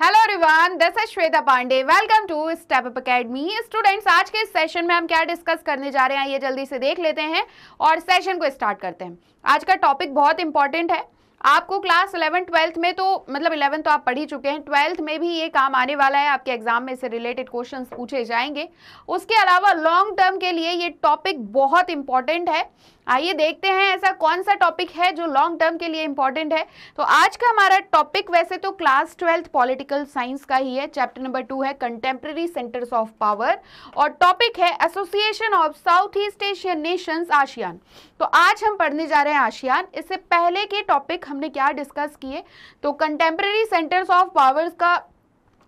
hello everyone this is Shweta Pandey welcome to Step Up Academy students आज के इस session में हम क्या डिस्कस करने जा रहे हैं ये जल्दी से देख लेते हैं और सेशन को स्टार्ट करते हैं आज का टॉपिक बहुत इंपॉर्टेंट है आपको क्लास इलेवन ट्वेल्थ में तो मतलब इलेवन तो आप पढ़ ही चुके हैं ट्वेल्थ में भी ये काम आने वाला है आपके एग्जाम में इससे रिलेटेड क्वेश्चन पूछे जाएंगे उसके अलावा लॉन्ग टर्म के लिए ये टॉपिक बहुत इंपॉर्टेंट है आइए देखते हैं ऐसा कौन सा टॉपिक है जो लॉन्ग टर्म के लिए इंपॉर्टेंट है तो आज का हमारा टॉपिक वैसे तो क्लास ट्वेल्थ पॉलिटिकल साइंस का ही है चैप्टर नंबर टू है कंटेम्प्रेरी सेंटर्स ऑफ पावर और टॉपिक है association of South East Asian nations ASEAN तो आज हम पढ़ने जा रहे हैं आशियान इससे पहले के टॉपिक हमने क्या डिस्कस किए तो कंटेम्प्रेरी सेंटर्स ऑफ पावर्स का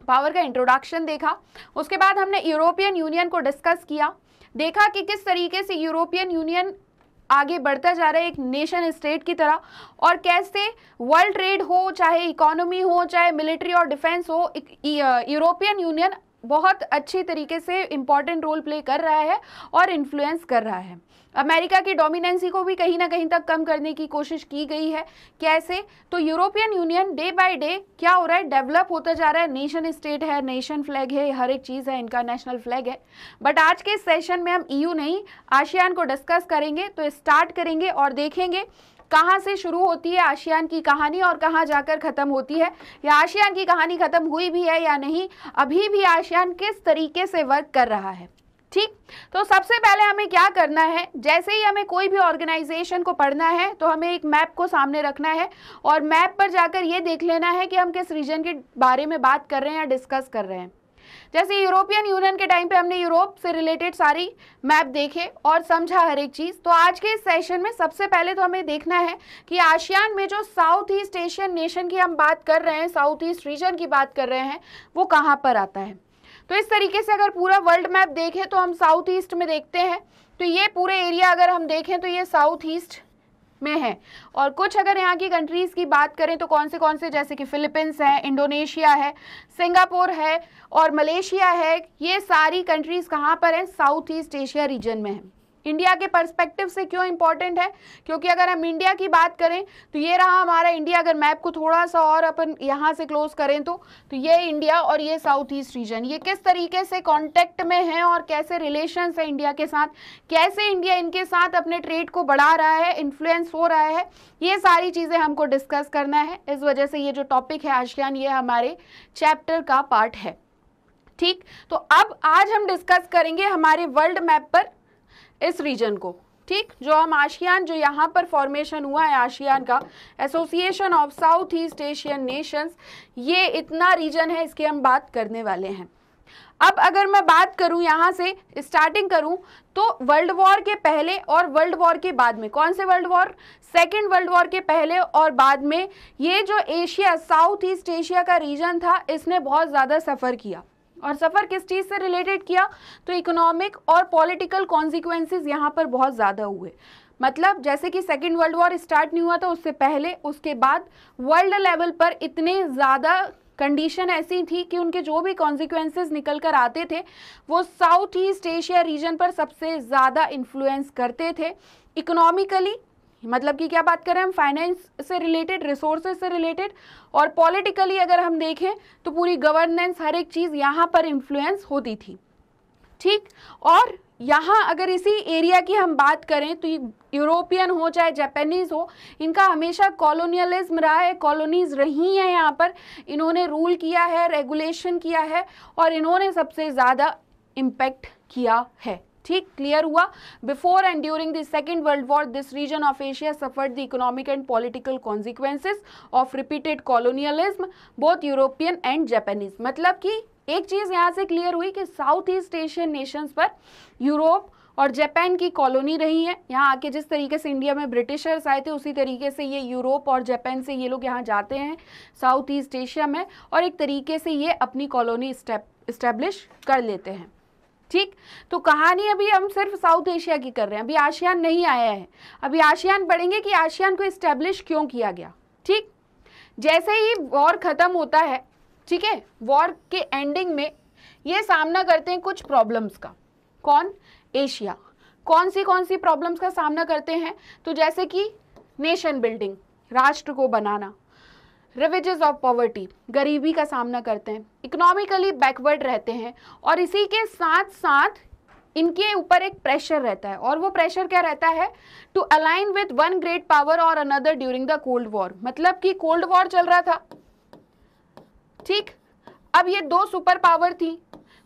पावर का इंट्रोडक्शन देखा उसके बाद हमने यूरोपियन यूनियन को डिस्कस किया देखा कि किस तरीके से यूरोपियन यूनियन आगे बढ़ता जा रहा है एक नेशन स्टेट की तरह और कैसे वर्ल्ड ट्रेड हो चाहे इकोनॉमी हो चाहे मिलिट्री और डिफेंस हो यूरोपियन यूनियन बहुत अच्छी तरीके से इम्पॉर्टेंट रोल प्ले कर रहा है और इन्फ्लुएंस कर रहा है अमेरिका की डोमिनेंसी को भी कहीं ना कहीं तक कम करने की कोशिश की गई है कैसे तो European Union day by day क्या हो रहा है डेवलप होता जा रहा है नेशन स्टेट है नेशन फ्लैग है हर एक चीज़ है इनका नेशनल फ्लैग है बट आज के सेशन में हम ईयू नहीं आशियान को डिस्कस करेंगे तो स्टार्ट करेंगे और देखेंगे कहाँ से शुरू होती है आशियान की कहानी और कहाँ जाकर ख़त्म होती है या आशियान की कहानी ख़त्म हुई भी है या नहीं अभी भी आशियान किस तरीके से वर्क कर रहा है ठीक तो सबसे पहले हमें क्या करना है जैसे ही हमें कोई भी ऑर्गेनाइजेशन को पढ़ना है तो हमें एक मैप को सामने रखना है और मैप पर जाकर ये देख लेना है कि हम किस रीजन के बारे में बात कर रहे हैं या डिस्कस कर रहे हैं जैसे यूरोपियन यूनियन के टाइम पे हमने यूरोप से रिलेटेड सारी मैप देखे और समझा हर एक चीज़ तो आज के इस सेशन में सबसे पहले तो हमें देखना है कि आशियान में जो साउथ ईस्ट एशियन नेशन की हम बात कर रहे हैं साउथ ईस्ट रीजन की बात कर रहे हैं वो कहाँ पर आता है तो इस तरीके से अगर पूरा वर्ल्ड मैप देखें तो हम साउथ ईस्ट में देखते हैं तो ये पूरे एरिया अगर हम देखें तो ये साउथ ईस्ट में है और कुछ अगर यहाँ की कंट्रीज़ की बात करें तो कौन से कौन से जैसे कि फिलीपींस हैं इंडोनेशिया है सिंगापुर है और मलेशिया है ये सारी कंट्रीज़ कहाँ पर हैं साउथ ईस्ट एशिया रीजन में है इंडिया के पर्सपेक्टिव से क्यों इंपॉर्टेंट है क्योंकि अगर हम इंडिया की बात करें तो ये रहा हमारा इंडिया अगर मैप को थोड़ा सा और अपन यहाँ से क्लोज करें तो तो ये इंडिया और ये साउथ ईस्ट रीजन ये किस तरीके से कांटेक्ट में है और कैसे रिलेशन है इंडिया के साथ कैसे इंडिया इनके साथ अपने ट्रेड को बढ़ा रहा है इन्फ्लुएंस हो रहा है ये सारी चीज़ें हमको डिस्कस करना है इस वजह से ये जो टॉपिक है आशियान ये हमारे चैप्टर का पार्ट है ठीक तो अब आज हम डिस्कस करेंगे हमारे वर्ल्ड मैप पर इस रीजन को ठीक जो हम आशियान जो यहाँ पर फॉर्मेशन हुआ है आशियान का association of South East Asian nations ये इतना रीजन है इसकी हम बात करने वाले हैं अब अगर मैं बात करूं यहाँ से स्टार्टिंग करूं तो वर्ल्ड वॉर के पहले और वर्ल्ड वॉर के बाद में कौन से world war second world war के पहले और बाद में ये जो एशिया साउथ ईस्ट एशिया का रीजन था इसने बहुत ज़्यादा सफ़र किया और सफ़र किस चीज़ से रिलेटेड किया तो इकोनॉमिक और पॉलिटिकल कॉन्सिक्वेंसेज यहाँ पर बहुत ज़्यादा हुए मतलब जैसे कि सेकेंड वर्ल्ड वॉर स्टार्ट नहीं हुआ था उससे पहले उसके बाद वर्ल्ड लेवल पर इतने ज़्यादा कंडीशन ऐसी थी कि उनके जो भी कॉन्सिक्वेंसेज निकल कर आते थे वो साउथ ईस्ट एशिया रीजन पर सबसे ज़्यादा इन्फ्लुएंस करते थे इकोनॉमिकली मतलब कि क्या बात करें हम फाइनेंस से रिलेटेड रिसोर्सेज से रिलेटेड और पॉलिटिकली अगर हम देखें तो पूरी गवर्नेंस हर एक चीज़ यहाँ पर इन्फ्लुएंस होती थी ठीक और यहाँ अगर इसी एरिया की हम बात करें तो यूरोपियन हो चाहे जापानीज़ हो इनका हमेशा कॉलोनियलिज्म रहा है कॉलोनीज़ रही हैं यहाँ पर इन्होंने रूल किया है रेगुलेशन किया है और इन्होंने सबसे ज़्यादा इम्पेक्ट किया है ठीक क्लियर हुआ before and during the second world war this region of Asia suffered the economic and political consequences of repeated colonialism both European and Japanese मतलब कि एक चीज़ यहाँ से क्लियर हुई कि साउथ ईस्ट एशियन नेशंस पर यूरोप और जापान की कॉलोनी रही है यहाँ आके जिस तरीके से इंडिया में ब्रिटिशर्स आए थे उसी तरीके से ये यूरोप और जापान से ये लोग यहाँ जाते हैं साउथ ईस्ट एशिया में और एक तरीके से ये अपनी कॉलोनी स्टेप इस्टेब्लिश कर लेते हैं ठीक तो कहानी अभी हम सिर्फ साउथ एशिया की कर रहे हैं अभी आशियान नहीं आया है अभी आशियान पढ़ेंगे कि आशियान को इस्टेब्लिश क्यों किया गया ठीक जैसे ही वॉर ख़त्म होता है ठीक है वॉर के एंडिंग में ये सामना करते हैं कुछ प्रॉब्लम्स का कौन एशिया कौन सी कौन सी प्रॉब्लम्स का सामना करते हैं तो जैसे कि नेशन बिल्डिंग राष्ट्र को बनाना रिविजेज ऑफ पॉवर्टी गरीबी का सामना करते हैं इकोनॉमिकली बैकवर्ड रहते हैं और इसी के साथ साथ इनके ऊपर एक प्रेशर रहता है और वो प्रेशर क्या रहता है to align with one great power और another during the cold war मतलब कि कोल्ड वॉर चल रहा था ठीक अब ये दो सुपर पावर थी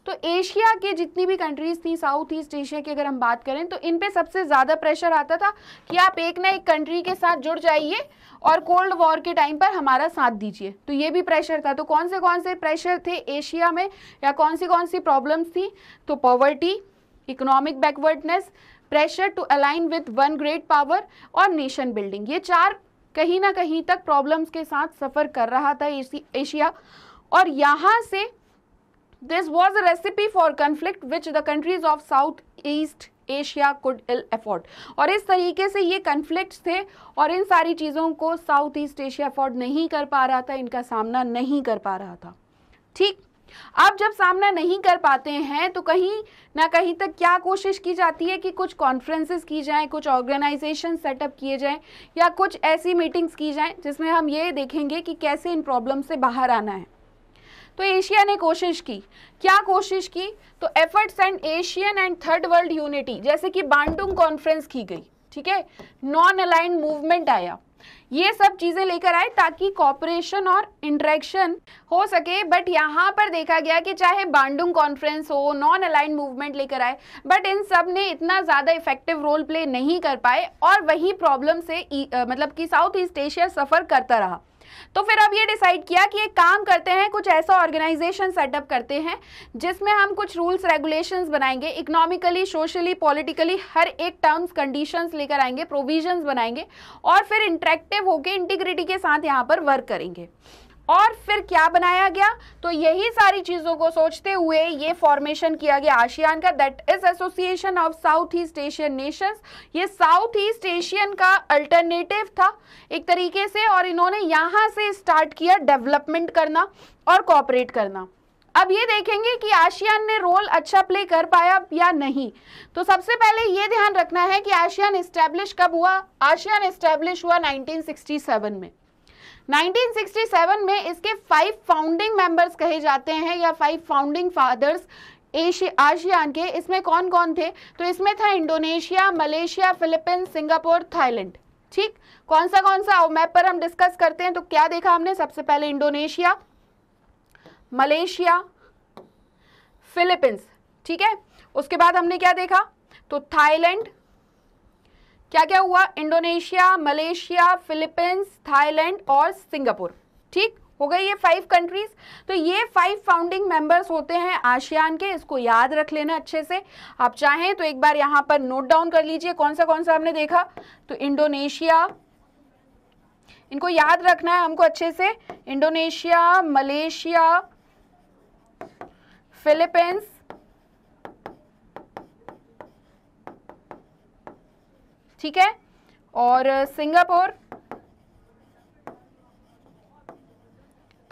तो एशिया के जितनी भी कंट्रीज थी साउथ ईस्ट एशिया की अगर हम बात करें तो इन पे सबसे ज़्यादा प्रेशर आता था कि आप एक ना एक कंट्री के साथ जुड़ जाइए और कोल्ड वॉर के टाइम पर हमारा साथ दीजिए तो ये भी प्रेशर था तो कौन से कौन से प्रेशर थे एशिया में या कौन सी कौन सी प्रॉब्लम्स थी तो poverty economic backwardness pressure to align with one great power और नेशन बिल्डिंग ये चार कहीं ना कहीं तक प्रॉब्लम्स के साथ सफ़र कर रहा था एशिया और यहाँ से this was a recipe for conflict which the countries of South east Asia could ill afford और इस तरीके से ये कन्फ्लिक्ट थे और इन सारी चीज़ों को साउथ ईस्ट एशिया अफोर्ड नहीं कर पा रहा था इनका सामना नहीं कर पा रहा था ठीक अब जब सामना नहीं कर पाते हैं तो कहीं ना कहीं तक क्या कोशिश की जाती है कि कुछ कॉन्फ्रेंसेस की जाएं कुछ ऑर्गेनाइजेशन सेटअप किए जाएं या कुछ ऐसी मीटिंग्स की जाएं जिसमें हम ये देखेंगे कि कैसे इन प्रॉब्लम से बाहर आना है तो एशिया ने कोशिश की क्या कोशिश की तो efforts and Asian and third world unity जैसे कि बांडुंग कॉन्फ्रेंस की गई ठीक है नॉन अलाइन मूवमेंट आया ये सब चीज़ें लेकर आए ताकि कॉपरेशन और इंटरेक्शन हो सके बट यहाँ पर देखा गया कि चाहे बांडुंग कॉन्फ्रेंस हो नॉन अलाइन मूवमेंट लेकर आए बट इन सब ने इतना ज़्यादा इफेक्टिव रोल प्ले नहीं कर पाए और वही प्रॉब्लम से मतलब कि साउथ ईस्ट एशिया सफ़र करता रहा तो फिर अब ये डिसाइड किया कि एक काम करते हैं कुछ ऐसा ऑर्गेनाइजेशन सेटअप करते हैं जिसमें हम कुछ रूल्स रेगुलेशंस बनाएंगे इकोनॉमिकली सोशली पॉलिटिकली हर एक टर्म्स कंडीशंस लेकर आएंगे प्रोविजंस बनाएंगे और फिर इंट्रेक्टिव होकर इंटीग्रिटी के साथ यहाँ पर वर्क करेंगे और फिर क्या बनाया गया तो यही सारी चीज़ों को सोचते हुए ये फॉर्मेशन किया गया आशियान का that is association of South East Asian nations ये साउथ ईस्ट एशियन का अल्टरनेटिव था एक तरीके से और इन्होंने यहाँ से स्टार्ट किया डेवलपमेंट करना और कॉपरेट करना अब ये देखेंगे कि आशियान ने रोल अच्छा प्ले कर पाया या नहीं तो सबसे पहले ये ध्यान रखना है कि आशियान इस्टेब्लिश कब हुआ आशियान इस्टेब्लिश हुआ 1967 में 1967 में इसके फाइव फाउंडिंग मेंबर्स कहे जाते हैं या फाइव फाउंडिंग फादर्स आशियान के इसमें कौन कौन थे तो इसमें था Indonesia Malaysia Philippines Singapore Thailand ठीक कौन सा कौन सा मैप पर हम डिस्कस करते हैं तो क्या देखा हमने सबसे पहले इंडोनेशिया मलेशिया फिलीपींस ठीक है उसके बाद हमने क्या देखा तो थाईलैंड क्या क्या हुआ इंडोनेशिया मलेशिया फिलीपींस थाईलैंड और सिंगापुर ठीक हो गई ये फाइव कंट्रीज तो ये फाइव फाउंडिंग मेंबर्स होते हैं आशियान के इसको याद रख लेना अच्छे से आप चाहें तो एक बार यहां पर नोट डाउन कर लीजिए कौन सा कौन सा हमने देखा तो इंडोनेशिया इनको याद रखना है हमको अच्छे से इंडोनेशिया मलेशिया फिलीपींस ठीक है और सिंगापुर uh,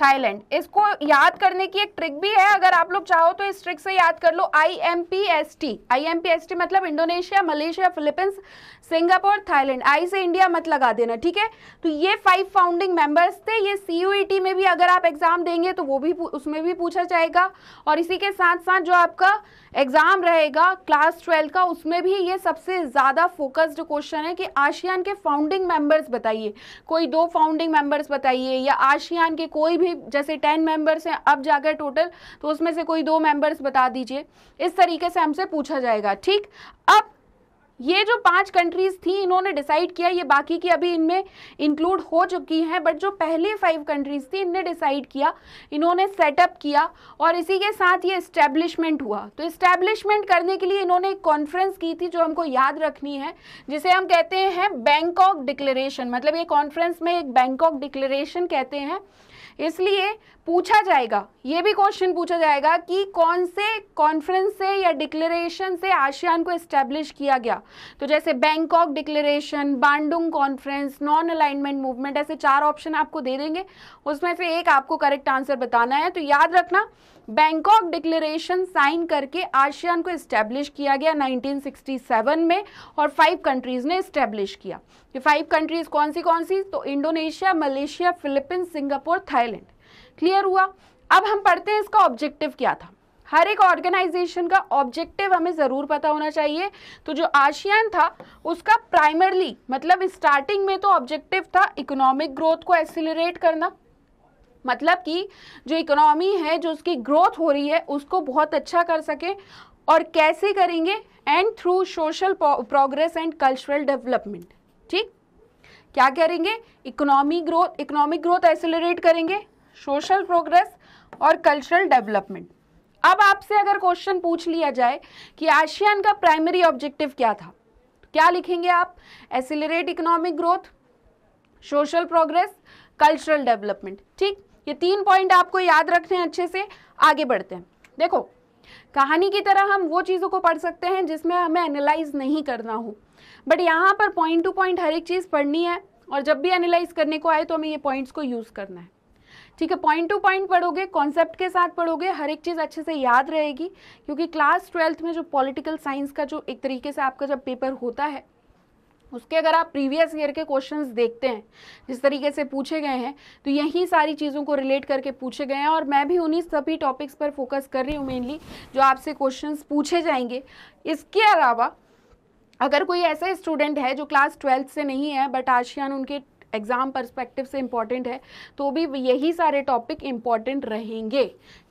थाईलैंड इसको याद करने की एक ट्रिक भी है अगर आप लोग चाहो तो इस ट्रिक से याद कर लो I M P S T I M P S T मतलब Indonesia Malaysia Philippines Singapore Thailand I से इंडिया मत लगा देना ठीक है तो ये फाइव फाउंडिंग मेंबर्स थे ये सी यू ई टी में भी अगर आप एग्जाम देंगे तो वो भी उसमें भी पूछा जाएगा और इसी के साथ साथ जो आपका एग्जाम रहेगा क्लास ट्वेल्व का उसमें भी ये सबसे ज़्यादा फोकस्ड क्वेश्चन है कि आशियान के फाउंडिंग मेंबर्स बताइए कोई दो फाउंडिंग मेंबर्स बताइए या आशियान के कोई भी भी जैसे टेन मेंबर्स हैं अब जाकर टोटल तो उसमें से कोई दो मेंबर्स बता दीजिए इस तरीके से हमसे पूछा जाएगा ठीक अब ये जो पांच कंट्रीज थी इन्होंने डिसाइड किया ये बाकी की अभी इनमें इंक्लूड हो चुकी हैं बट जो पहले फाइव कंट्रीज थी इनने डिसाइड किया इन्होंने सेटअप किया और इसी के साथ ये इस्टेब्लिशमेंट हुआ तो इस्टेब्लिशमेंट करने के लिए इन्होंने एक कॉन्फ्रेंस की थी जो हमको याद रखनी है जिसे हम कहते हैं बैंकॉक डिक्लेरेशन मतलब ये कॉन्फ्रेंस में एक बैंकॉक डिक्लेरेशन कहते हैं इसलिए पूछा जाएगा ये भी क्वेश्चन पूछा जाएगा कि कौन से कॉन्फ्रेंस से या डिक्लेरेशन से आसियान को इस्टेब्लिश किया गया तो जैसे Bangkok declaration Bandung conference non alignment movement ऐसे चार ऑप्शन आपको दे देंगे उसमें से एक आपको करेक्ट आंसर बताना है तो याद रखना बैंकॉक डिक्लेरेशन साइन करके आशियान को इस्टेब्लिश किया गया 1967 में और फाइव कंट्रीज़ ने इस्टेब्लिश किया ये फाइव कंट्रीज़ कौन सी कौन सी तो Indonesia Malaysia Philippines Singapore Thailand clear हुआ अब हम पढ़ते हैं इसका ऑब्जेक्टिव क्या था हर एक ऑर्गेनाइजेशन का ऑब्जेक्टिव हमें ज़रूर पता होना चाहिए तो जो आशियान था उसका प्राइमरली मतलब स्टार्टिंग में तो ऑब्जेक्टिव था इकोनॉमिक ग्रोथ को एक्सिलरेट करना मतलब कि जो इकोनॉमी है जो उसकी ग्रोथ हो रही है उसको बहुत अच्छा कर सके और कैसे करेंगे and through social progress and cultural development ठीक क्या करेंगे economy growth economic growth accelerate करेंगे सोशल प्रोग्रेस और कल्चरल डेवलपमेंट अब आपसे अगर क्वेश्चन पूछ लिया जाए कि आशियान का प्राइमरी ऑब्जेक्टिव क्या था क्या लिखेंगे आप accelerate economic growth social progress cultural development ठीक ये तीन पॉइंट आपको याद रखने हैं अच्छे से आगे बढ़ते हैं देखो कहानी की तरह हम वो चीज़ों को पढ़ सकते हैं जिसमें हमें एनालाइज नहीं करना हो बट यहाँ पर पॉइंट टू पॉइंट हर एक चीज़ पढ़नी है और जब भी एनालाइज करने को आए तो हमें ये पॉइंट्स को यूज़ करना है ठीक है पॉइंट टू पॉइंट पढ़ोगे कॉन्सेप्ट के साथ पढ़ोगे हर एक चीज़ अच्छे से याद रहेगी क्योंकि क्लास ट्वेल्थ में जो पॉलिटिकल साइंस का जो एक तरीके से आपका जब पेपर होता है उसके अगर आप प्रीवियस ईयर के क्वेश्चंस देखते हैं जिस तरीके से पूछे गए हैं तो यही सारी चीज़ों को रिलेट करके पूछे गए हैं और मैं भी उन्हीं सभी टॉपिक्स पर फोकस कर रही हूँ मेनली जो आपसे क्वेश्चन पूछे जाएंगे इसके अलावा अगर कोई ऐसा स्टूडेंट है जो क्लास ट्वेल्थ से नहीं है बट आशियान उनके एग्ज़ाम परस्पेक्टिव से इम्पॉर्टेंट है तो भी यही सारे टॉपिक इम्पॉर्टेंट रहेंगे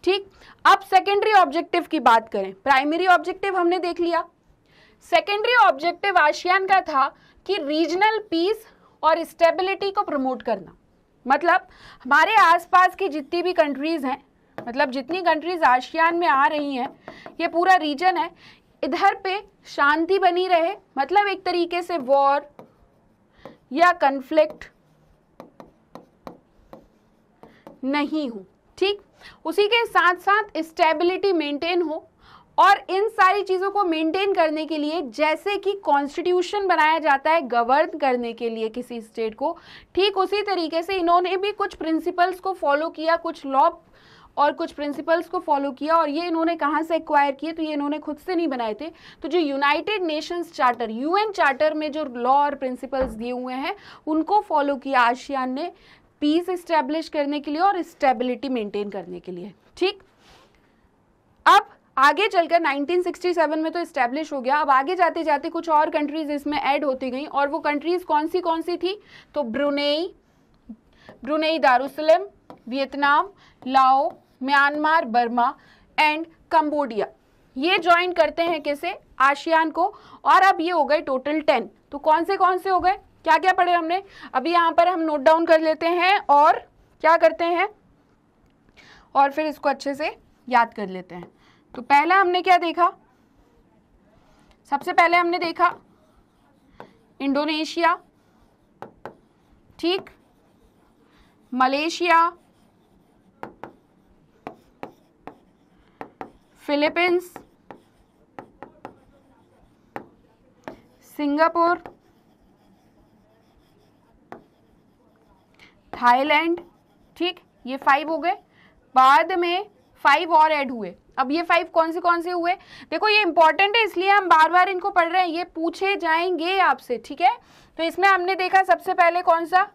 ठीक अब सेकेंडरी ऑब्जेक्टिव की बात करें प्राइमरी ऑब्जेक्टिव हमने देख लिया सेकेंडरी ऑब्जेक्टिव आशियान का था कि रीजनल पीस और स्टेबिलिटी को प्रमोट करना मतलब हमारे आसपास की जितनी भी कंट्रीज़ हैं मतलब जितनी कंट्रीज़ आशियान में आ रही हैं ये पूरा रीजन है इधर पे शांति बनी रहे मतलब एक तरीके से वॉर या कन्फ्लिक्ट नहीं हो ठीक उसी के साथ साथ स्टेबिलिटी मेंटेन हो और इन सारी चीज़ों को मेंटेन करने के लिए जैसे कि कॉन्स्टिट्यूशन बनाया जाता है गवर्न करने के लिए किसी स्टेट को ठीक उसी तरीके से इन्होंने भी कुछ प्रिंसिपल्स को फॉलो किया कुछ लॉ और कुछ प्रिंसिपल्स को फॉलो किया और ये इन्होंने कहाँ से एक्वायर किए तो ये इन्होंने खुद से नहीं बनाए थे तो जो United Nations charter UN charter में जो लॉ और प्रिंसिपल्स दिए हुए हैं उनको फॉलो किया आशियान ने पीस इस्टेब्लिश करने के लिए और स्टेबिलिटी मेंटेन करने के लिए ठीक अब आगे चलकर 1967 में तो इस्टेब्लिश हो गया अब आगे जाते जाते कुछ और कंट्रीज इसमें ऐड होती गई और वो कंट्रीज कौन सी कौन सी थी तो Brunei Brunei Darussalam Vietnam Lao Myanmar Burma and Cambodia ये ज्वाइन करते हैं कैसे आशियान को और अब ये हो गए टोटल टेन तो कौन से कौन से हो गए क्या क्या पढ़े हमने अभी यहाँ पर हम नोट डाउन कर लेते हैं और क्या करते हैं और फिर इसको अच्छे से याद कर लेते हैं तो पहला हमने क्या देखा सबसे पहले हमने देखा इंडोनेशिया ठीक मलेशिया फिलीपींस सिंगापुर थाईलैंड ठीक ये फाइव हो गए बाद में फाइव और ऐड हुए अब ये फाइव कौन से कौन से हुए देखो ये इंपॉर्टेंट है इसलिए हम बार बार इनको पढ़ रहे हैं ये पूछे जाएंगे आपसे ठीक है तो इसमें हमने देखा सबसे पहले कौन सा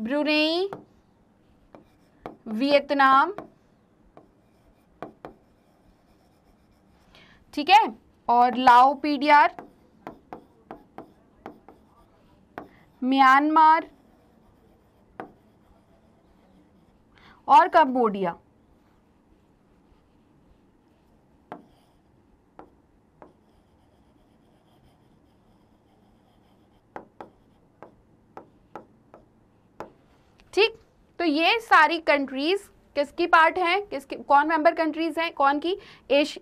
ब्रुनेई वियतनाम ठीक है और लाओ पीडीआर म्यांमार और कंबोडिया ये सारी कंट्रीज़ किसकी पार्ट है किसकी कौन मेंबर कंट्रीज़ हैं कौन की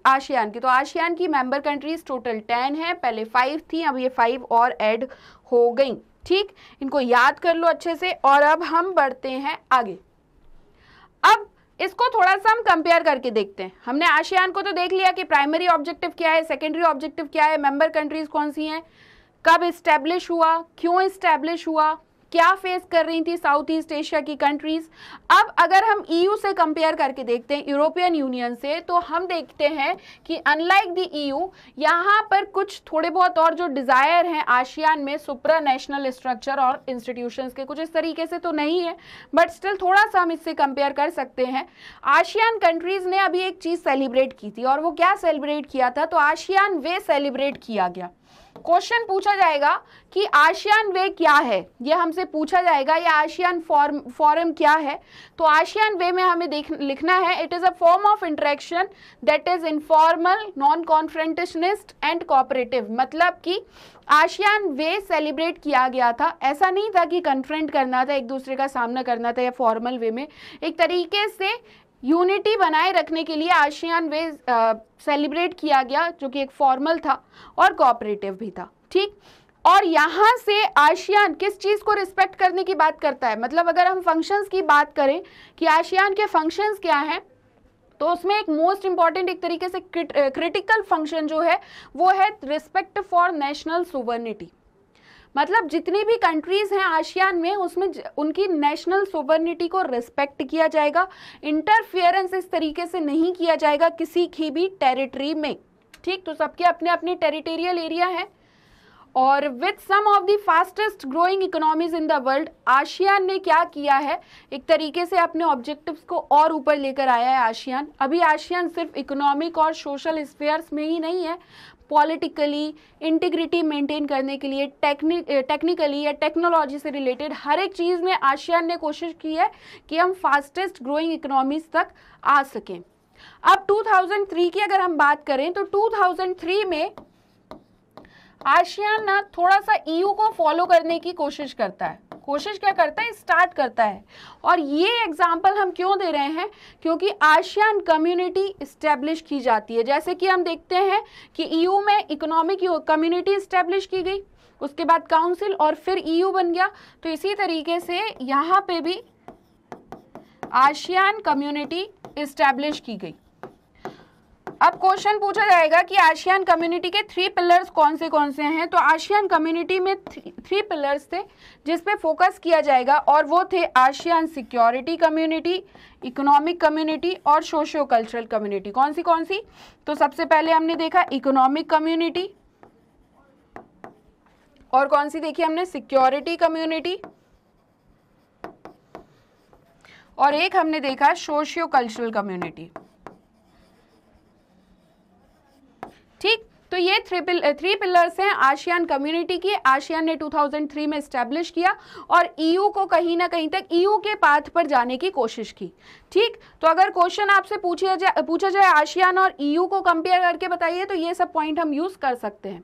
आशियान की तो आशियान की मेंबर कंट्रीज़ टोटल टेन है पहले फाइव थी अब ये फाइव और ऐड हो गई ठीक इनको याद कर लो अच्छे से और अब हम बढ़ते हैं आगे अब इसको थोड़ा सा हम कंपेयर करके देखते हैं हमने आशियान को तो देख लिया कि प्राइमरी ऑब्जेक्टिव क्या है सेकेंडरी ऑब्जेक्टिव क्या है मेंबर कंट्रीज़ कौन सी हैं कब इस्टेब्लिश हुआ क्यों इस्टेब्लिश हुआ क्या फेस कर रही थी साउथ ईस्ट एशिया की कंट्रीज अब अगर हम ईयू e से कंपेयर करके देखते हैं यूरोपियन यूनियन से तो हम देखते हैं कि अनलाइक द ईयू यहाँ पर कुछ थोड़े बहुत और जो डिज़ायर हैं आशियान में सुप्रा नेशनल स्ट्रक्चर और इंस्टीट्यूशन के कुछ इस तरीके से तो नहीं है बट स्टिल थोड़ा सा हम इससे कंपेयर कर सकते हैं आशियान कंट्रीज़ ने अभी एक चीज़ सेलिब्रेट की थी और वो क्या सेलिब्रेट किया था तो आशियान वे सेलिब्रेट किया गया क्वेश्चन पूछा जाएगा कि आशियान वे क्या है यह हमसे पूछा जाएगा या आशियान फॉर्म फॉरम क्या है तो आशियान वे में हमें देख लिखना है it is a form of interaction that is informal non confrontationist and cooperative मतलब कि आशियान वे सेलिब्रेट किया गया था ऐसा नहीं था कि कन्फ्रेंट करना था एक दूसरे का सामना करना था या फॉर्मल वे में एक तरीके से यूनिटी बनाए रखने के लिए आशियान वे सेलिब्रेट किया गया जो कि एक फॉर्मल था और कोऑपरेटिव भी था ठीक और यहाँ से आशियान किस चीज़ को रिस्पेक्ट करने की बात करता है मतलब अगर हम फंक्शंस की बात करें कि आशियान के फंक्शंस क्या हैं तो उसमें एक मोस्ट इंपॉर्टेंट एक तरीके से क्रिटिकल फंक्शन जो है वो है रिस्पेक्ट फॉर नेशनल सुवर्निटी मतलब जितनी भी कंट्रीज हैं आशियान में उसमें उनकी नेशनल सोवर्निटी को रिस्पेक्ट किया जाएगा इंटरफियरेंस इस तरीके से नहीं किया जाएगा किसी की भी टेरिटरी में ठीक तो सबके अपने अपने टेरिटेरियल एरिया है और with some of the fastest growing economies in the world ASEAN ने क्या किया है एक तरीके से अपने ऑब्जेक्टिव्स को और ऊपर लेकर आया है आशियान अभी आशियान सिर्फ इकोनॉमिक और सोशल स्पेयर्स में ही नहीं है पॉलिटिकली इंटीग्रिटी मेंटेन करने के लिए टेक्निक टेक्निकली eh, या टेक्नोलॉजी से रिलेटेड हर एक चीज़ में आशियान ने कोशिश की है कि हम फास्टेस्ट ग्रोइंग इकोनॉमीज तक आ सकें अब 2003 की अगर हम बात करें तो 2003 में आशियान ना थोड़ा सा ईयू e को फॉलो करने की कोशिश करता है कोशिश क्या करता है स्टार्ट करता है और ये एग्जाम्पल हम क्यों दे रहे हैं क्योंकि आशियान कम्युनिटी इस्टेब्लिश की जाती है जैसे कि हम देखते हैं कि ईयू e में इकोनॉमिक कम्युनिटी इस्टेब्लिश की गई उसके बाद काउंसिल और फिर ईयू e बन गया तो इसी तरीके से यहाँ पे भी आशियान कम्युनिटी इस्टेब्लिश की गई अब क्वेश्चन पूछा जाएगा कि आशियान कम्युनिटी के थ्री पिलर्स कौन से कौन से हैं तो आशियान कम्युनिटी में थ्री पिलर्स थे जिस पे फोकस किया जाएगा और वो थे ASEAN security community economic community और सोशियो कल्चरल कम्युनिटी कौन सी कौन सी तो सबसे पहले हमने देखा इकोनॉमिक कम्युनिटी और कौन सी देखी हमने सिक्योरिटी कम्युनिटी और एक हमने देखा सोशियो कल्चरल कम्युनिटी ये थ्री पिल, थ्री पिलर्स हैं आशियान कम्युनिटी की आशियान ने 2003 में स्टैब्लिश किया और ईयू e को कहीं ना कहीं तक ईयू e के पाथ पर जाने की कोशिश की ठीक तो अगर क्वेश्चन आपसे पूछा जाए पूछा जाए आशियान और ईयू e को कंपेयर करके बताइए तो ये सब पॉइंट हम यूज़ कर सकते हैं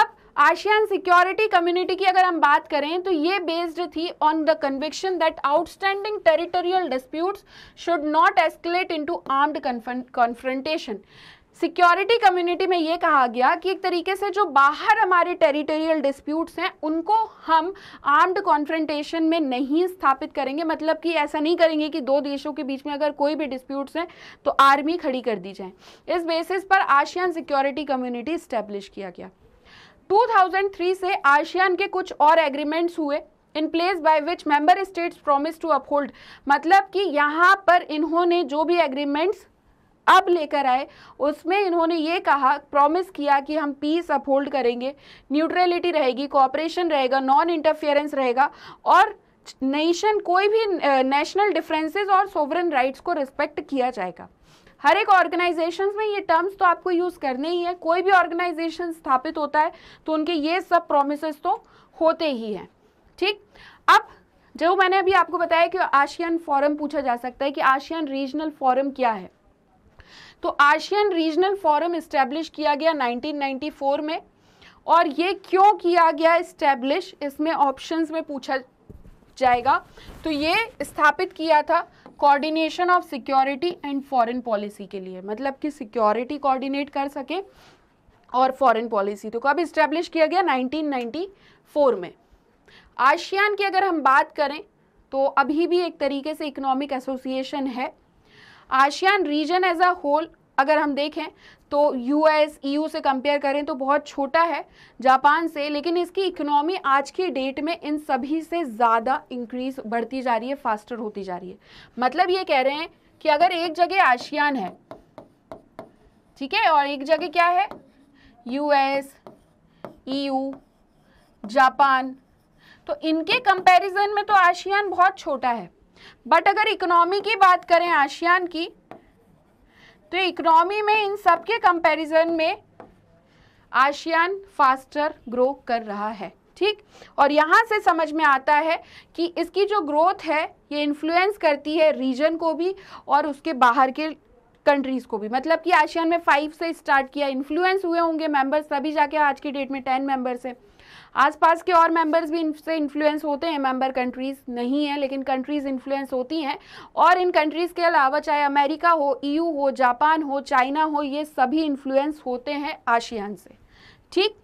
अब आशियान सिक्योरिटी कम्युनिटी की अगर हम बात करें तो ये बेस्ड थी on the conviction that outstanding territorial disputes should not escalate into armed confrontation security community में ये कहा गया कि एक तरीके से जो बाहर हमारे टेरिटोरियल डिस्प्यूट्स हैं उनको हम आर्म्ड कॉन्फ्रेंटेशन में नहीं स्थापित करेंगे मतलब कि ऐसा नहीं करेंगे कि दो देशों के बीच में अगर कोई भी डिस्प्यूट्स हैं तो आर्मी खड़ी कर दी जाए इस बेसिस पर आशियान सिक्योरिटी कम्युनिटी इस्टेब्लिश किया गया 2003 से आशियान के कुछ और एग्रीमेंट्स हुए in place by which member states promise to uphold मतलब कि यहाँ पर इन्होंने जो भी एग्रीमेंट्स अब लेकर आए उसमें इन्होंने ये कहा प्रॉमिस किया कि हम पीस अपहोल्ड करेंगे न्यूट्रलिटी रहेगी कॉपरेशन रहेगा नॉन इंटरफेरेंस रहेगा और नेशन कोई भी नेशनल डिफरेंसेस और सोवरन राइट्स को रिस्पेक्ट किया जाएगा हर एक ऑर्गेनाइजेशन में ये टर्म्स तो आपको यूज़ करने ही है कोई भी ऑर्गेनाइजेशन स्थापित होता है तो उनके ये सब प्रोमिस तो होते ही हैं ठीक अब जो मैंने अभी आपको बताया कि आशियान फॉरम पूछा जा सकता है कि आशियान रीजनल फॉरम क्या है तो आशियन रीजनल फोरम इस्टेब्लिश किया गया 1994 में और ये क्यों किया गया इस्टेब्लिश इसमें ऑप्शंस में पूछा जाएगा तो ये स्थापित किया था coordination of security and foreign policy के लिए मतलब कि सिक्योरिटी कोऑर्डिनेट कर सके और फॉरेन पॉलिसी तो कब इस्टेब्लिश किया गया 1994 में आशियान की अगर हम बात करें तो अभी भी एक तरीके से इकोनॉमिक एसोसिएशन है ASEAN region as a whole अगर हम देखें तो यूएस ईयू e से कंपेयर करें तो बहुत छोटा है जापान से लेकिन इसकी इकोनॉमी आज की डेट में इन सभी से ज़्यादा इंक्रीज बढ़ती जा रही है फास्टर होती जा रही है मतलब ये कह रहे हैं कि अगर एक जगह आशियान है ठीक है और एक जगह क्या है यूएस ईयू e जापान तो इनके कंपैरिजन में तो आशियान बहुत छोटा है बट अगर इकोनॉमी की बात करें आशियान की तो इकोनॉमी में इन सब के कंपैरिजन में आशियान फास्टर ग्रो कर रहा है ठीक और यहाँ से समझ में आता है कि इसकी जो ग्रोथ है ये इन्फ्लुएंस करती है रीजन को भी और उसके बाहर के कंट्रीज़ को भी मतलब कि आशियान में फाइव से स्टार्ट किया इन्फ्लुएंस हुए होंगे मेंबर्स तभी जाके आज की डेट में टेन मेंबर्स हैं आसपास के और मेंबर्स भी इनसे इन्फ्लुएंस होते हैं मेंबर कंट्रीज़ नहीं है लेकिन कंट्रीज़ इन्फ्लुएंस होती हैं और इन कंट्रीज़ के अलावा चाहे अमेरिका हो ईयू e हो जापान हो चाइना हो ये सभी इन्फ्लुएंस होते हैं आशियान से ठीक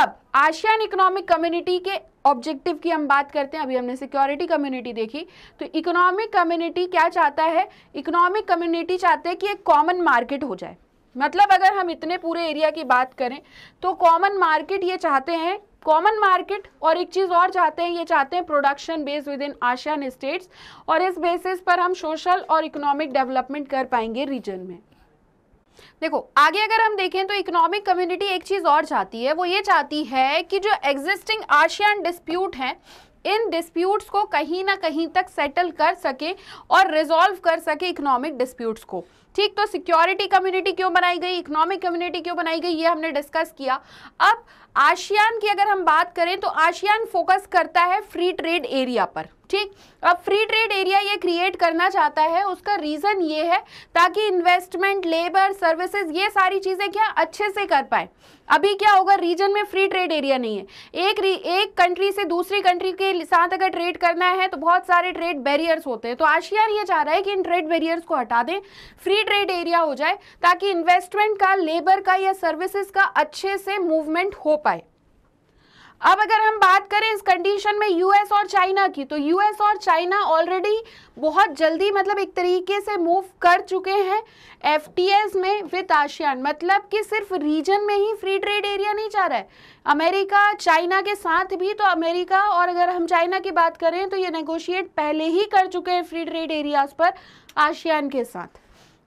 अब आशियान इकोनॉमिक कम्युनिटी के ऑब्जेक्टिव की हम बात करते हैं अभी हमने सिक्योरिटी कम्युनिटी देखी तो इकोनॉमिक कम्युनिटी क्या चाहता है इकोनॉमिक कम्युनिटी चाहते हैं कि एक कॉमन मार्केट हो जाए मतलब अगर हम इतने पूरे एरिया की बात करें तो कॉमन मार्केट ये चाहते हैं कॉमन मार्केट और एक चीज़ और चाहते हैं ये चाहते हैं प्रोडक्शन बेस विद इन आशियान स्टेट्स और इस बेसिस पर हम सोशल और इकोनॉमिक डेवलपमेंट कर पाएंगे रीजन में देखो आगे अगर हम देखें तो इकोनॉमिक कम्युनिटी एक चीज़ और चाहती है वो ये चाहती है कि जो एग्जिस्टिंग आशियान डिस्प्यूट हैं इन डिस्प्यूट्स को कहीं ना कहीं तक सेटल कर सके और रिजॉल्व कर सके इकोनॉमिक डिस्प्यूट्स को ठीक तो सिक्योरिटी कम्युनिटी क्यों बनाई गई इकोनॉमिक कम्युनिटी क्यों बनाई गई ये हमने डिस्कस किया अब आशियान की अगर हम बात करें तो आशियान फोकस करता है फ्री ट्रेड एरिया पर ठीक अब फ्री ट्रेड एरिया ये क्रिएट करना चाहता है उसका रीज़न ये है ताकि इन्वेस्टमेंट लेबर सर्विसेज ये सारी चीज़ें क्या अच्छे से कर पाए अभी क्या होगा रीजन में फ्री ट्रेड एरिया नहीं है एक एक कंट्री से दूसरी कंट्री के साथ अगर ट्रेड करना है तो बहुत सारे ट्रेड बैरियर्स होते हैं तो आशियान ये चाह रहा है कि इन ट्रेड बैरियर्स को हटा दें फ्री ट्रेड एरिया हो जाए ताकि इन्वेस्टमेंट का लेबर का या सर्विसेज का अच्छे से मूवमेंट हो पाए अब अगर हम बात करें इस कंडीशन में यूएस और चाइना की तो यूएस और चाइना ऑलरेडी बहुत जल्दी मतलब एक तरीके से मूव कर चुके हैं एफ में विद आशियान मतलब कि सिर्फ रीजन में ही फ्री ट्रेड एरिया नहीं चाह रहा है अमेरिका चाइना के साथ भी तो अमेरिका और अगर हम चाइना की बात करें तो ये नेगोशिएट पहले ही कर चुके हैं फ्री ट्रेड एरियाज पर आशियान के साथ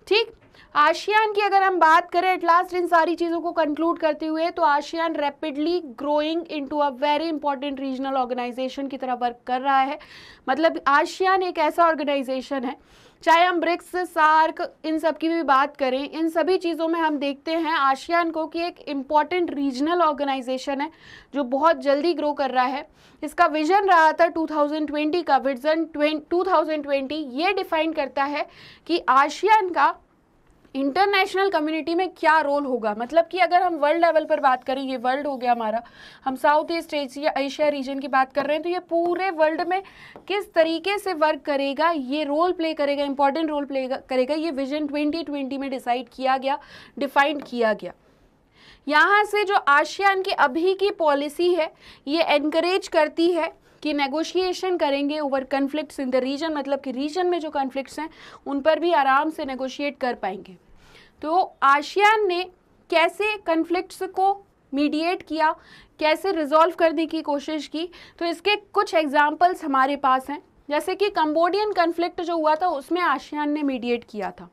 ठीक आशियान की अगर हम बात करें एट लास्ट इन सारी चीज़ों को कंक्लूड करते हुए तो ASEAN rapidly growing into a very important regional organization की तरह वर्क कर रहा है मतलब आशियान एक ऐसा ऑर्गेनाइजेशन है चाहे हम ब्रिक्स सार्क इन सब की भी बात करें इन सभी चीज़ों में हम देखते हैं आशियान को कि एक इम्पॉर्टेंट रीजनल ऑर्गेनाइजेशन है जो बहुत जल्दी ग्रो कर रहा है इसका विजन रहा था 2020 का विजन 2020 ये डिफाइन करता है कि आशियान का इंटरनेशनल कम्युनिटी में क्या रोल होगा मतलब कि अगर हम वर्ल्ड लेवल पर बात करें ये वर्ल्ड हो गया हमारा हम south east Asia Asia region की बात कर रहे हैं तो ये पूरे वर्ल्ड में किस तरीके से वर्क करेगा ये रोल प्ले करेगा इंपॉर्टेंट रोल प्ले करेगा ये विजन 2020 में डिसाइड किया गया डिफाइंड किया गया यहाँ से जो आशियान की अभी की पॉलिसी है ये एनकरेज करती है कि नेगोशिएशन करेंगे over conflict in the region मतलब कि रीजन में जो कन्फ्लिक्ट हैं उन पर भी आराम से नेगोशिएट कर पाएंगे तो आशियान ने कैसे कन्फ्लिक्ट को मीडिएट किया कैसे रिजॉल्व करने की कोशिश की तो इसके कुछ एग्जाम्पल्स हमारे पास हैं जैसे कि कम्बोडियन कन्फ्लिक्ट जो हुआ था उसमें आशियान ने मीडिएट किया था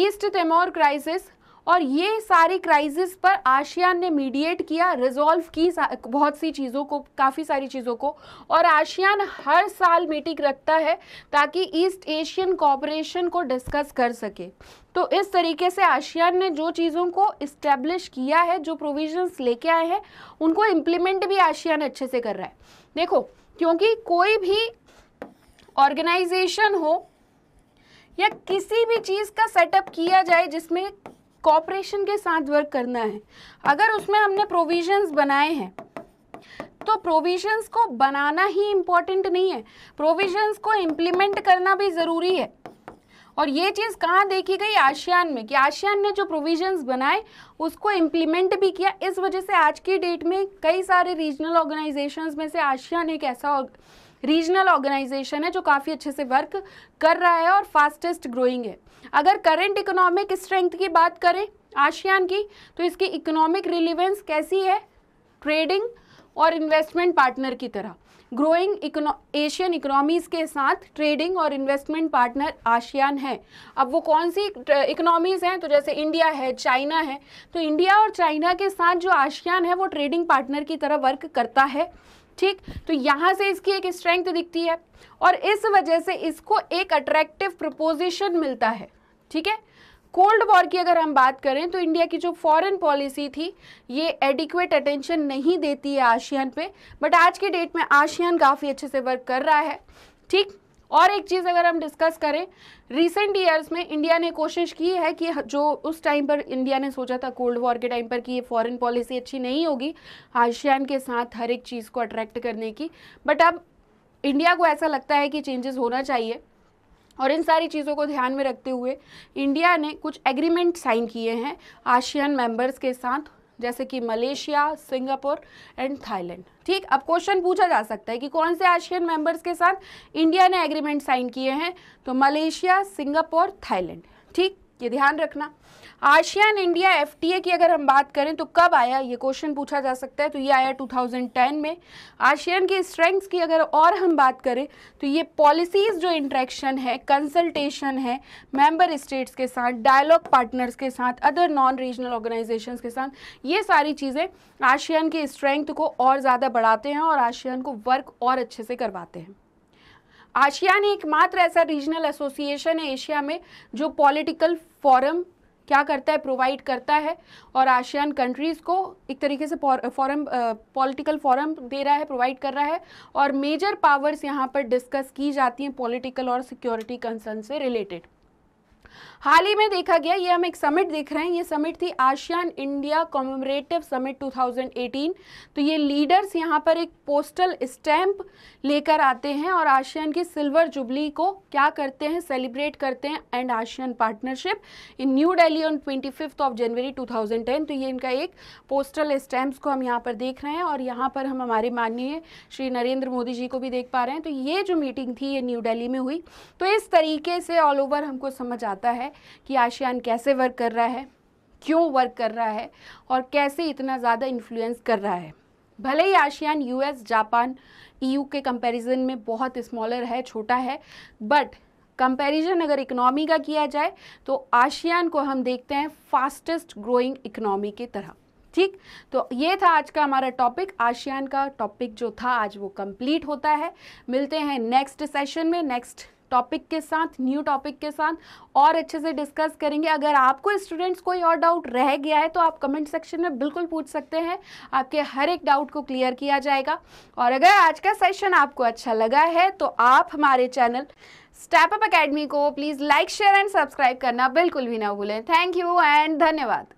ईस्ट तेमोर क्राइसिस और ये सारी क्राइसिस पर आशियान ने मीडिएट किया रिजॉल्व की बहुत सी चीज़ों को काफ़ी सारी चीज़ों को और आशियान हर साल मीटिंग रखता है ताकि ईस्ट एशियन कॉपरेशन को डिस्कस कर सके तो इस तरीके से आशियान ने जो चीज़ों को इस्टेब्लिश किया है जो प्रोविजंस लेके आए हैं उनको इम्प्लीमेंट भी आशियान अच्छे से कर रहा है देखो क्योंकि कोई भी ऑर्गेनाइजेशन हो या किसी भी चीज़ का सेटअप किया जाए जिसमें कॉपरेशन के साथ वर्क करना है अगर उसमें हमने प्रोविजंस बनाए हैं तो प्रोविजंस को बनाना ही इम्पॉर्टेंट नहीं है प्रोविजंस को इम्प्लीमेंट करना भी ज़रूरी है और ये चीज़ कहाँ देखी गई आशियान में कि आशियान ने जो प्रोविजंस बनाए उसको इम्प्लीमेंट भी किया इस वजह से आज की डेट में कई सारे रीजनल ऑर्गेनाइजेशंस में से आशियान एक ऐसा रीजनल ऑर्गेनाइजेशन है जो काफ़ी अच्छे से वर्क कर रहा है और फास्टेस्ट ग्रोइंग है अगर करेंट इकोनॉमिक स्ट्रेंथ की बात करें आशियान की तो इसकी इकोनॉमिक रिलीवेंस कैसी है ट्रेडिंग और इन्वेस्टमेंट पार्टनर की तरह ग्रोइंग एशियन इकोनॉमीज़ के साथ ट्रेडिंग और इन्वेस्टमेंट पार्टनर आशियान है अब वो कौन सी इकोनॉमीज़ हैं तो जैसे इंडिया है चाइना है तो इंडिया और चाइना के साथ जो आशियान है वो ट्रेडिंग पार्टनर की तरह वर्क करता है ठीक तो यहाँ से इसकी एक स्ट्रेंथ दिखती है और इस वजह से इसको एक अट्रैक्टिव प्रपोजिशन मिलता है ठीक है कोल्ड वॉर की अगर हम बात करें तो इंडिया की जो फॉरेन पॉलिसी थी ये एडिक्वेट अटेंशन नहीं देती है आशियान पे बट आज के डेट में आशियान काफ़ी अच्छे से वर्क कर रहा है ठीक और एक चीज़ अगर हम डिस्कस करें रिसेंट ईयर्स में इंडिया ने कोशिश की है कि जो उस टाइम पर इंडिया ने सोचा था कोल्ड वॉर के टाइम पर कि ये फॉरेन पॉलिसी अच्छी नहीं होगी आशियान के साथ हर एक चीज़ को अट्रैक्ट करने की बट अब इंडिया को ऐसा लगता है कि चेंजेस होना चाहिए और इन सारी चीज़ों को ध्यान में रखते हुए इंडिया ने कुछ एग्रीमेंट साइन किए हैं आशियान मेंबर्स के साथ जैसे कि मलेशिया सिंगापुर एंड थाईलैंड ठीक अब क्वेश्चन पूछा जा सकता है कि कौन से आशियन मेंबर्स के साथ इंडिया ने एग्रीमेंट साइन किए हैं तो मलेशिया सिंगापुर थाईलैंड ठीक ये ध्यान रखना आशियान इंडिया एफ की अगर हम बात करें तो कब आया ये क्वेश्चन पूछा जा सकता है तो ये आया 2010 में आशियान की स्ट्रेंथ्स की अगर और हम बात करें तो ये पॉलिसीज़ जो इंट्रैक्शन है कंसल्टेशन है मेंबर स्टेट्स के साथ डायलॉग पार्टनर्स के साथ अदर नॉन रीजनल ऑर्गेनाइजेशन के साथ ये सारी चीज़ें आशियान की स्ट्रेंथ को और ज़्यादा बढ़ाते हैं और आशियान को वर्क और अच्छे से करवाते हैं आशियान एकमात्र ऐसा रीजनल एसोसिएशन है एशिया में जो पॉलिटिकल फोरम क्या करता है प्रोवाइड करता है और आशियान कंट्रीज़ को एक तरीके से फॉरम पॉलिटिकल फॉरम दे रहा है प्रोवाइड कर रहा है और मेजर पावर्स यहाँ पर डिस्कस की जाती हैं पॉलिटिकल और सिक्योरिटी कंसर्न से रिलेटेड हाल ही में देखा गया ये हम एक समिट देख रहे हैं ये समिट थी आशियान इंडिया कॉमरेटिव समिट 2018 तो ये लीडर्स यहाँ पर एक पोस्टल स्टैम्प लेकर आते हैं और आशियान की सिल्वर जुबली को क्या करते हैं सेलिब्रेट करते हैं and ASEAN partnership in New Delhi on twenty of January two तो ये इनका एक पोस्टल स्टैम्प्स को हम यहाँ पर देख रहे हैं और यहाँ पर हम हमारे माननीय श्री नरेंद्र मोदी जी को भी देख पा रहे हैं तो ये जो मीटिंग थी ये न्यू डेली में हुई तो इस तरीके से ऑल ओवर हमको समझ आता जाता है कि आशियान कैसे वर्क कर रहा है क्यों वर्क कर रहा है और कैसे इतना ज़्यादा इन्फ्लुएंस कर रहा है भले ही आशियान यूएस जापान ईयू के कंपैरिजन में बहुत स्मॉलर है छोटा है बट कंपैरिजन अगर इकोनॉमी का किया जाए तो आशियान को हम देखते हैं फास्टेस्ट ग्रोइंग इकोनॉमी की तरह ठीक तो ये था आज का हमारा टॉपिक आशियान का टॉपिक जो था आज वो कंप्लीट होता है मिलते हैं नेक्स्ट सेशन में नेक्स्ट टॉपिक के साथ न्यू टॉपिक के साथ और अच्छे से डिस्कस करेंगे अगर आपको स्टूडेंट्स कोई और डाउट रह गया है तो आप कमेंट सेक्शन में बिल्कुल पूछ सकते हैं आपके हर एक डाउट को क्लियर किया जाएगा और अगर आज का सेशन आपको अच्छा लगा है तो आप हमारे चैनल स्टेपअप अकेडमी को please like share and subscribe करना बिल्कुल भी ना भूलें थैंक यू एंड धन्यवाद